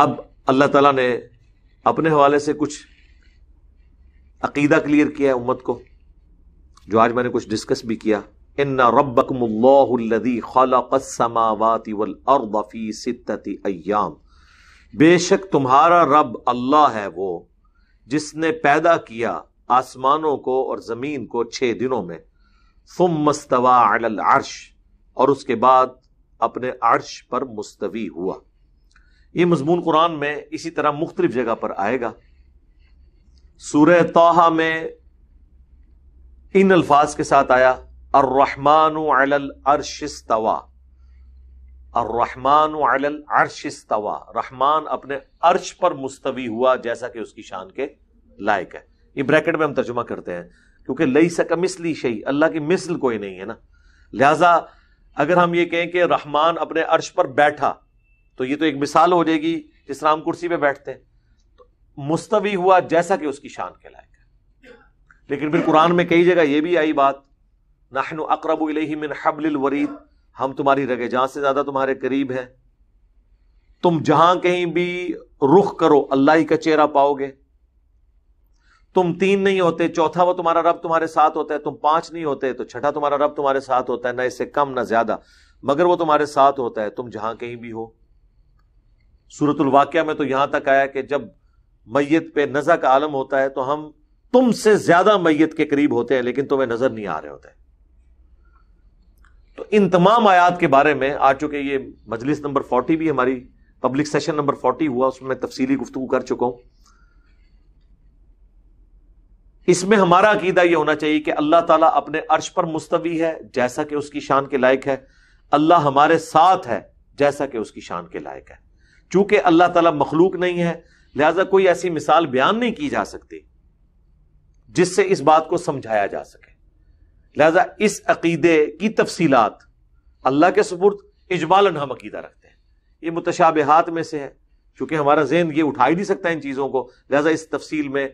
अब अल्लाह ताला ने अपने हवाले से कुछ अकीदा क्लियर किया है उम्मत को जो आज मैंने कुछ डिस्कस भी किया इन्ना रबकमल्लादी खलकमावाती वल बेशक तुम्हारा रब अल्लाह है वो जिसने पैदा किया आसमानों को और ज़मीन को छः दिनों में फुम मस्तवा अर्श और उसके बाद अपने अर्श पर मुस्तवी हुआ ये मजमून कुरान में इसी तरह मुख्तलिफ जगह पर आएगा सूरह तोहा में इन अल्फाज के साथ आया अर्रहमान अर्शवा अर्रहमान अर्शवा रहमान अपने अर्श पर मुस्तवी हुआ जैसा कि उसकी शान के लायक है ये ब्रैकेट में हम तर्जुमा करते हैं क्योंकि लई सका मिसली शही अल्लाह की मिसल कोई नहीं है ना लिहाजा अगर हम ये कहें कि रहमान अपने अर्श पर बैठा तो ये तो एक मिसाल हो जाएगी जिस राम कुर्सी पर बैठते हैं तो मुस्तवी हुआ जैसा कि उसकी शान के लायक है लेकिन फिर कुरान में कई जगह यह भी आई बात नाहन अकरब मिन हबल वरीद हम तुम्हारी रगे जहां से ज्यादा तुम्हारे करीब है तुम जहां कहीं भी रुख करो अल्लाह ही का चेहरा पाओगे तुम तीन नहीं होते चौथा वो तुम्हारा रब तुम्हारे साथ होता है तुम पांच नहीं होते तो छठा तुम्हारा रब तुम्हारे साथ होता है ना इससे कम ना ज्यादा मगर वो तुम्हारे साथ होता है तुम जहां कहीं भी हो सूरतुल वाक्य में तो यहां तक आया कि जब मैयत पे नजर का आलम होता है तो हम तुमसे ज्यादा मैयत के करीब होते हैं लेकिन तुम्हें नजर नहीं आ रहे होते तो इन तमाम आयात के बारे में आ चुके ये मजलिस नंबर फोर्टी भी हमारी पब्लिक सेशन नंबर फोर्टी हुआ उसमें मैं तफसीली गुफ्तु कर चुका हूं इसमें हमारा अकीदा यह होना चाहिए कि अल्लाह ताला अपने अर्श पर मुस्तवी है जैसा कि उसकी शान के लायक है अल्लाह हमारे साथ है जैसा कि उसकी शान के लायक है चूंकि अल्लाह तला मखलूक नहीं है लिहाजा कोई ऐसी मिसाल बयान नहीं की जा सकती जिससे इस बात को समझाया जा सके लिहाजा इस अकीदे की तफसीलात अल्लाह के सपुर इजमालन हम अकीदा रखते हैं ये मुतशाब हाथ में से है चूंकि हमारा जहन ये उठा ही नहीं सकता इन चीज़ों को लिहाजा इस तफसील में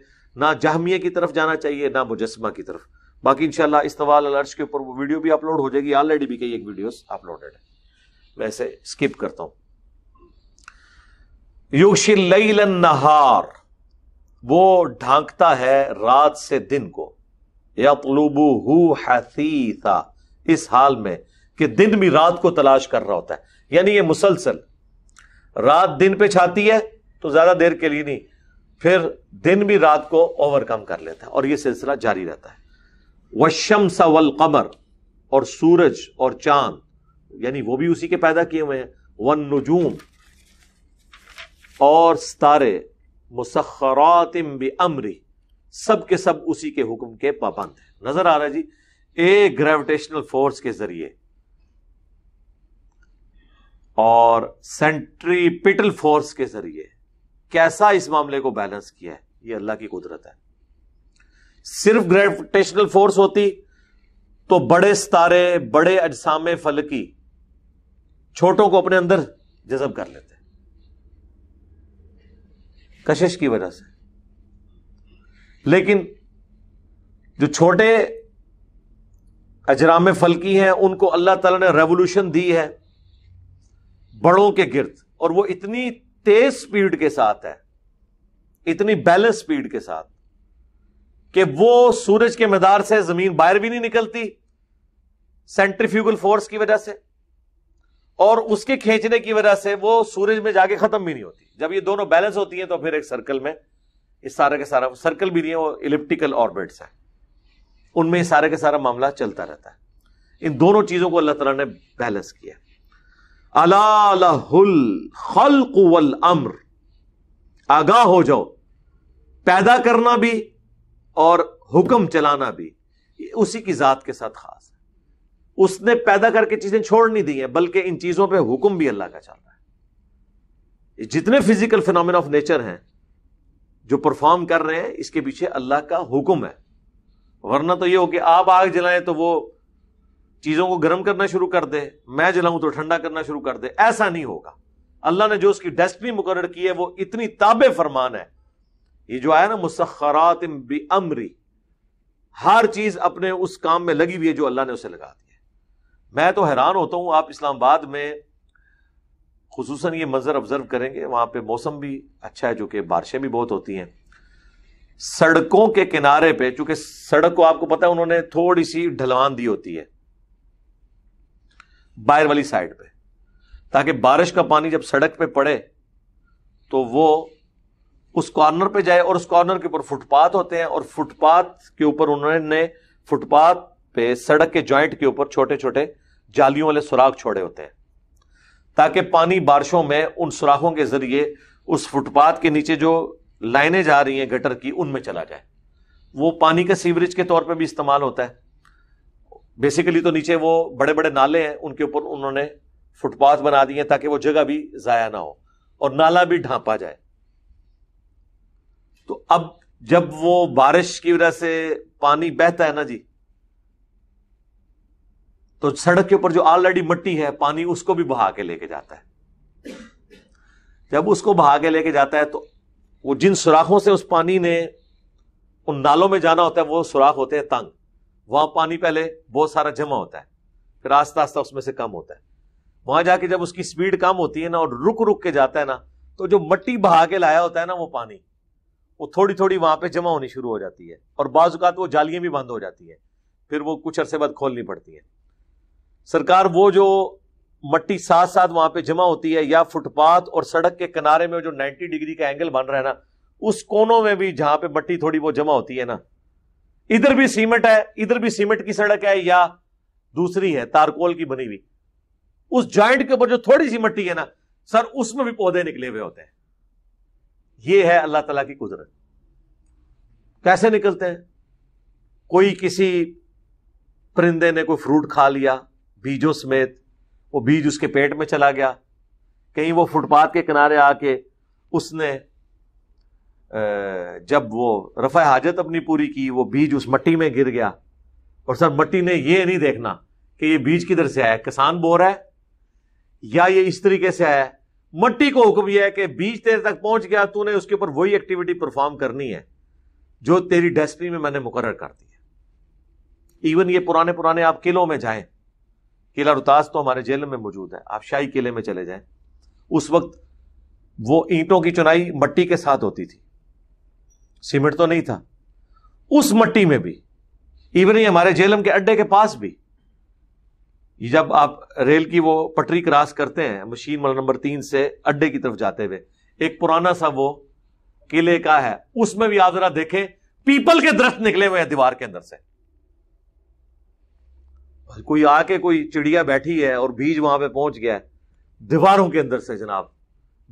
ना जहमिया की तरफ जाना चाहिए ना मुजस्मा की तरफ बाकी इनशाला इस तवाल अर्श के ऊपर वो वीडियो भी अपलोड हो जाएगी ऑलरेडी भी कई एक वीडियो अपलोडेड है मैं इसे स्किप करता हूँ योगशिल नहार वो ढांकता है रात से दिन को यतलुबू हु इस हाल में कि दिन भी रात को तलाश कर रहा होता है यानी ये मुसलसल रात दिन पे छाती है तो ज्यादा देर के लिए नहीं फिर दिन भी रात को ओवरकम कर लेता है और यह सिलसिला जारी रहता है वशम सवल कमर और सूरज और चांद यानी वो भी उसी के पैदा किए हुए हैं वन नजूम और सितारे मुसखरातिम भी अमरी सब के सब उसी के हुक्म के पाबंद है नजर आ रहा है जी ए ग्रेविटेशनल फोर्स के जरिए और सेंट्रीपिटल फोर्स के जरिए कैसा इस मामले को बैलेंस किया है ये अल्लाह की कुदरत है सिर्फ ग्रेविटेशनल फोर्स होती तो बड़े सितारे बड़े अजसाम फलकी छोटों को अपने अंदर जजब कर लेते कशिश की वजह से लेकिन जो छोटे अजराम फलकी हैं उनको अल्लाह ताला ने रेवोल्यूशन दी है बड़ों के गिर्द और वो इतनी तेज स्पीड के साथ है इतनी बैलेंस स्पीड के साथ कि वो सूरज के मदार से जमीन बाहर भी नहीं निकलती सेंट्रीफ्यूगल फोर्स की वजह से और उसके खींचने की वजह से वो सूरज में जाके खत्म भी नहीं होती जब ये दोनों बैलेंस होती है तो फिर एक सर्कल में इस सारे का सारा सर्कल भी नहीं है वो इलिप्टिकल ऑर्बिट्स है उनमें सारे का सारा मामला चलता रहता है इन दोनों चीजों को अल्लाह तला ने बैलेंस किया अलाहुल खल्क वल अम्र आगाह हो जाओ पैदा करना भी और हुक्म चलाना भी उसी की जात के साथ खास है उसने पैदा करके चीजें छोड़ नहीं दी है बल्कि इन चीजों पर हुक्म भी अल्लाह का चल रहा है जितने फिजिकल फिनोमिना ऑफ नेचर हैं जो परफॉर्म कर रहे हैं इसके पीछे अल्लाह का हुक्म है वरना तो ये हो कि आप आग जलाएं तो वो चीज़ों को गर्म करना शुरू कर दे मैं जलाऊं तो ठंडा करना शुरू कर दे ऐसा नहीं होगा अल्लाह ने जो उसकी डेस्टनी मुकर की है वो इतनी ताबे फरमान है ये जो आया ना मुसखरात अमरी हर चीज अपने उस काम में लगी हुई है जो अल्लाह ने उसे लगा दिया मैं तो हैरान होता हूं आप इस्लामाबाद में खसूस ये मंज़र ऑब्ज़र्व करेंगे वहां पर मौसम भी अच्छा है जो कि बारिशें भी बहुत होती हैं सड़कों के किनारे पे चूंकि सड़क को आपको पता है उन्होंने थोड़ी सी ढलवान दी होती है बाहर वाली साइड पे ताकि बारिश का पानी जब सड़क पे पड़े तो वो उस कॉर्नर पे जाए और उस कॉर्नर के ऊपर फुटपाथ होते हैं और फुटपाथ के ऊपर उन्होंने फुटपाथ पे सड़क के जॉइंट के ऊपर छोटे छोटे जालियों वाले सुराग छोड़े होते हैं ताकि पानी बारिशों में उन सुराखों के जरिए उस फुटपाथ के नीचे जो लाइनें जा रही हैं गटर की उनमें चला जाए वो पानी के सीवरेज के तौर पे भी इस्तेमाल होता है बेसिकली तो नीचे वो बड़े बड़े नाले हैं उनके ऊपर उन्होंने फुटपाथ बना दिए हैं ताकि वो जगह भी ज़ाया ना हो और नाला भी ढांपा जाए तो अब जब वो बारिश की वजह से पानी बहता है ना जी तो सड़क के ऊपर जो ऑलरेडी मट्टी है पानी उसको भी बहा के लेके जाता है जब उसको बहा के लेके जाता है तो वो जिन सुराखों से उस पानी ने उन नालों में जाना होता है वो सुराख होते हैं तंग वहां पानी पहले बहुत सारा जमा होता है फिर आस्ता आस्ता उसमें से कम होता है वहां जाके जब उसकी स्पीड कम होती है ना और रुक रुक के जाता है ना तो जो मट्टी बहा के लाया होता है ना वो पानी वो थोड़ी थोड़ी वहां पर जमा होनी शुरू हो जाती है और बाजुकात वो जालियां भी बंद हो जाती है फिर वो कुछ अरसे बाद खोलनी पड़ती है सरकार वो जो मट्टी साथ साथ वहां पे जमा होती है या फुटपाथ और सड़क के किनारे में जो 90 डिग्री का एंगल बन रहा है ना उस कोनों में भी जहां पे मट्टी थोड़ी वो जमा होती है ना इधर भी सीमेंट है इधर भी सीमेंट की सड़क है या दूसरी है तारकोल की बनी हुई उस ज्वाइंट के ऊपर जो थोड़ी सी मट्टी है ना सर उसमें भी पौधे निकले हुए होते हैं यह है अल्लाह तला की कुदरत कैसे निकलते हैं कोई किसी परिंदे ने कोई फ्रूट खा लिया बीजों समेत वो बीज उसके पेट में चला गया कहीं वो फुटपाथ के किनारे आके उसने जब वो रफ़ा हाजत अपनी पूरी की वो बीज उस मट्टी में गिर गया और सर मट्टी ने ये नहीं देखना कि ये बीज किधर से आया किसान बो रहा है या ये इस तरीके से आया मट्टी को हुक्म यह है कि बीज तेरे तक पहुंच गया तूने उसके ऊपर वही एक्टिविटी परफॉर्म करनी है जो तेरी डेस्टिनी में मैंने मुकर कर दी है इवन ये पुराने पुराने आप किलों में जाएं हिला रुतास तो हमारे जेल में मौजूद है आप शाही किले में चले जाए उस वक्त वो ईंटों की चुनाई मट्टी के साथ होती थी सीमेंट तो नहीं था उस मट्टी में भी इवन ही हमारे जेलम के अड्डे के पास भी जब आप रेल की वो पटरी क्रॉस करते हैं मशीन नंबर तीन से अड्डे की तरफ जाते हुए एक पुराना सा वो किले का है उसमें भी आप जरा देखें पीपल के दरख्त निकले हुए हैं दीवार के अंदर से कोई आके कोई चिड़िया बैठी है और बीज वहां पे पहुंच गया है दीवारों के अंदर से जनाब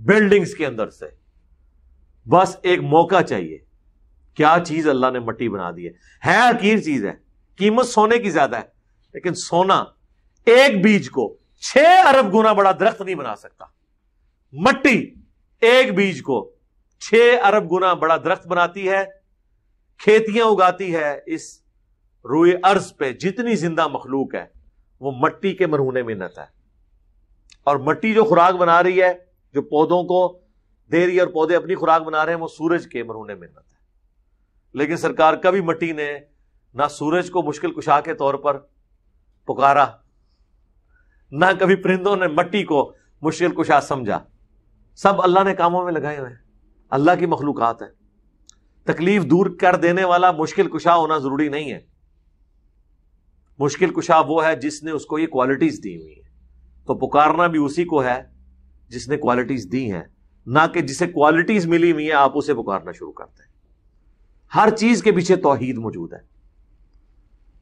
बिल्डिंग्स के अंदर से बस एक मौका चाहिए क्या चीज अल्लाह ने मट्टी बना दी है है अकीर चीज है कीमत सोने की ज्यादा है लेकिन सोना एक बीज को छह अरब गुना बड़ा दरख्त नहीं बना सकता मट्टी एक बीज को छह अरब गुना बड़ा दरख्त बनाती है खेतियां उगाती है इस रोए अर्ज पे जितनी जिंदा मखलूक है वो मट्टी के मरहूने मिन्नत है और मट्टी जो खुराक बना रही है जो पौधों को दे रही है और पौधे अपनी खुराक बना रहे हैं वो सूरज के मरहूने मिन्नत है लेकिन सरकार कभी मट्टी ने ना सूरज को मुश्किल कुशा के तौर पर पुकारा ना कभी परिंदों ने मट्टी को मुश्किल कुशा समझा सब अल्लाह ने कामों में लगाए हुए हैं अल्लाह की मखलूकत है तकलीफ दूर कर देने वाला मुश्किल कुशा होना जरूरी नहीं है मुश्किल कुशा वो है जिसने उसको ये क्वालिटीज दी हुई है तो पुकारना भी उसी को है जिसने क्वालिटीज दी हैं ना कि जिसे क्वालिटीज मिली हुई है आप उसे पुकारना शुरू करते हैं हर चीज के पीछे तोहहीद मौजूद है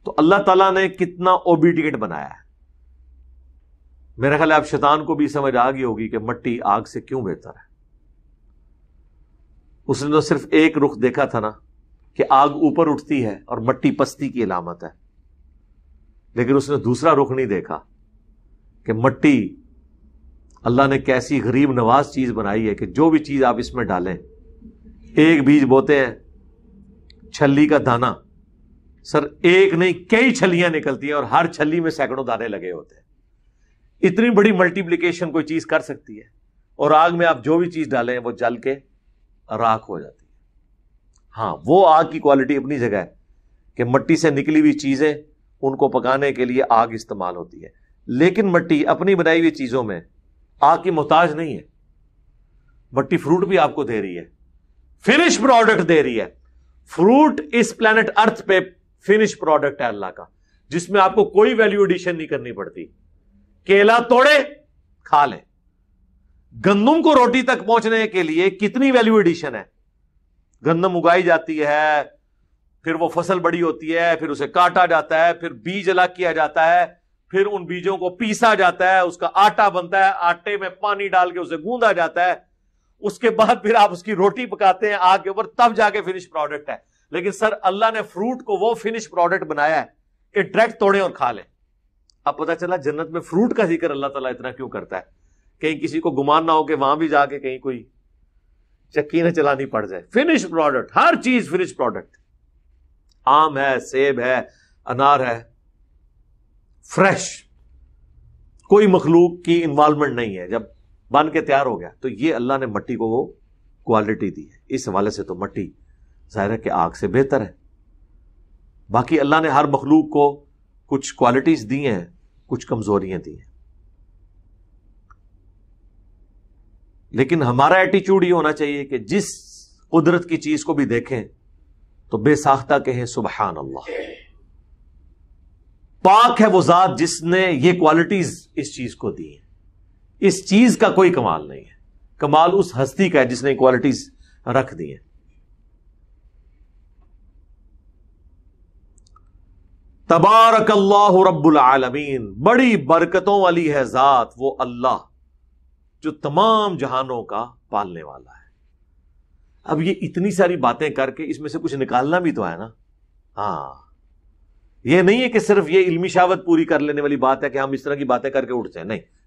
तो अल्लाह तला ने कितना ओबीडियंट बनाया मेरा ख्याल आप शैतान को भी समझ आ गई होगी कि मट्टी आग से क्यों बेहतर है उसने तो सिर्फ एक रुख देखा था ना कि आग ऊपर उठती है और मट्टी पस्ती की अलामत है लेकिन उसने दूसरा रुख नहीं देखा कि मट्टी अल्लाह ने कैसी गरीब नवाज चीज बनाई है कि जो भी चीज आप इसमें डालें एक बीज बोते हैं छली का दाना सर एक नहीं कई छलियां निकलती हैं और हर छली में सैकड़ों दाने लगे होते हैं इतनी बड़ी मल्टीप्लीकेशन कोई चीज कर सकती है और आग में आप जो भी चीज डालें वो जल के राख हो जाती है हाँ वो आग की क्वालिटी अपनी जगह है कि मट्टी से निकली हुई चीजें उनको पकाने के लिए आग इस्तेमाल होती है लेकिन मट्टी अपनी बनाई हुई चीज़ों में आग की मोहताज नहीं है मट्टी फ्रूट भी आपको दे रही है फिनिश प्रोडक्ट दे रही है फ्रूट इस प्लेनेट अर्थ पे फिनिश प्रोडक्ट है अल्लाह का जिसमें आपको कोई वैल्यू एडिशन नहीं करनी पड़ती केला तोड़े खा ले गंदम को रोटी तक पहुंचने के लिए कितनी वैल्यू एडिशन है गंदम उगाई जाती है फिर वो फसल बड़ी होती है फिर उसे काटा जाता है फिर बीज अलग किया जाता है फिर उन बीजों को पीसा जाता है उसका आटा बनता है आटे में पानी डाल के उसे गूंदा जाता है उसके बाद फिर आप उसकी रोटी पकाते हैं आग के ऊपर तब जाके फिनिश प्रोडक्ट है लेकिन सर अल्लाह ने फ्रूट को वो फिनिश प्रोडक्ट बनाया है कि डायरेक्ट तोड़े और खा लें अब पता चला जन्नत में फ्रूट का जिक्र अल्लाह तला इतना क्यों करता है कहीं किसी को गुमान ना हो कि वहां भी जाके कहीं कोई चक्की ना चलानी पड़ जाए फिनिश प्रोडक्ट हर चीज फिनिश प्रोडक्ट आम है सेब है अनार है फ्रेश कोई मखलूक की इन्वॉल्वमेंट नहीं है जब बन के तैयार हो गया तो ये अल्लाह ने मट्टी को वो क्वालिटी दी है इस हवाले से तो मट्टी जाहिर के आग से बेहतर है बाकी अल्लाह ने हर मखलूक को कुछ क्वालिटीज दी हैं कुछ कमजोरियां दी हैं लेकिन हमारा एटीट्यूड ये होना चाहिए कि जिस कुदरत की चीज को भी देखें तो बेसाख्ता कहे सुबह अल्लाह पाक है वो जात जिसने ये क्वालिटीज इस चीज को दी है इस चीज का कोई कमाल नहीं है कमाल उस हस्ती का है जिसने क्वालिटीज रख दी है तबारक अल्लाह रब्बुल आलमीन बड़ी बरकतों वाली है जात वो अल्लाह जो तमाम जहानों का पालने वाला है अब ये इतनी सारी बातें करके इसमें से कुछ निकालना भी तो है ना हाँ ये नहीं है कि सिर्फ ये इल्मी शावत पूरी कर लेने वाली बात है कि हम इस तरह की बातें करके उठते हैं नहीं